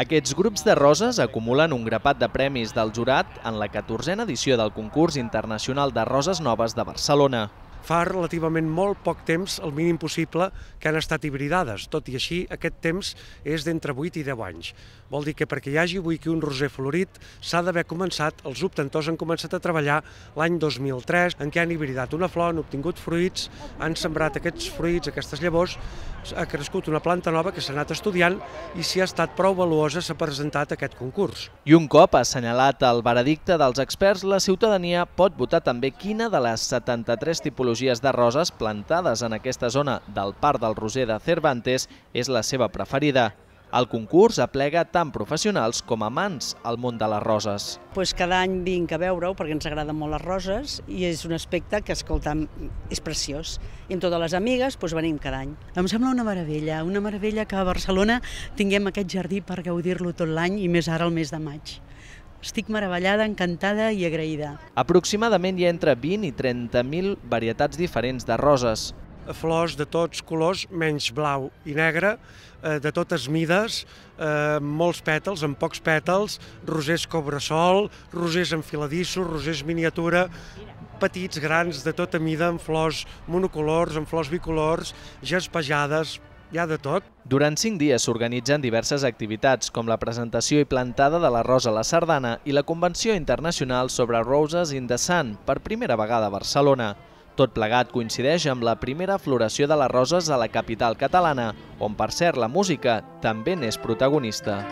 Aquests grups de roses acumulen un grapat de premis del jurat en la 14a edició del concurs internacional de roses noves de Barcelona fa relativament molt poc temps, el mínim possible, que han estat hibridades. Tot i així, aquest temps és d'entre 8 i 10 anys. Vol dir que perquè hi hagi avui aquí un roser florit s'ha d'haver començat, els obtentors han començat a treballar l'any 2003, en què han hibridat una flor, han obtingut fruits, han sembrat aquests fruits, aquestes llavors, ha crescut una planta nova que s'ha anat estudiant i si ha estat prou valuosa s'ha presentat aquest concurs. I un cop ha assenyalat el veredicte dels experts, la ciutadania pot votar també quina de les 73 tipologies tipologies de roses plantades en aquesta zona del Parc del Roser de Cervantes és la seva preferida. El concurs aplega tant professionals com amants al món de les roses. Pues cada any vinc a veure-ho perquè ens agraden molt les roses i és un aspecte que, escolta'm, és preciós. I amb totes les amigues pues, venim cada any. Em sembla una meravella, una meravella que a Barcelona tinguem aquest jardí per gaudir-lo tot l'any i més ara el mes de maig. Estic meravellada, encantada i agraïda. Aproximadament hi ha entre 20 i 30.000 varietats diferents de roses. Flors de tots colors, menys blau i negre, eh, de totes mides, eh, molts pètals, amb pocs pètals, rosers cobresol, rosers enfiladissos, rosers miniatura, petits, grans, de tota mida, amb flors monocolors, amb flors bicolors, gespejades, hi ha de tot. Durant cinc dies s'organitzen diverses activitats, com la presentació i plantada de la rosa a la sardana i la Convenció Internacional sobre Roses in the Sun, per primera vegada a Barcelona. Tot plegat coincideix amb la primera floració de les roses a la capital catalana, on, per cert, la música també n'és protagonista.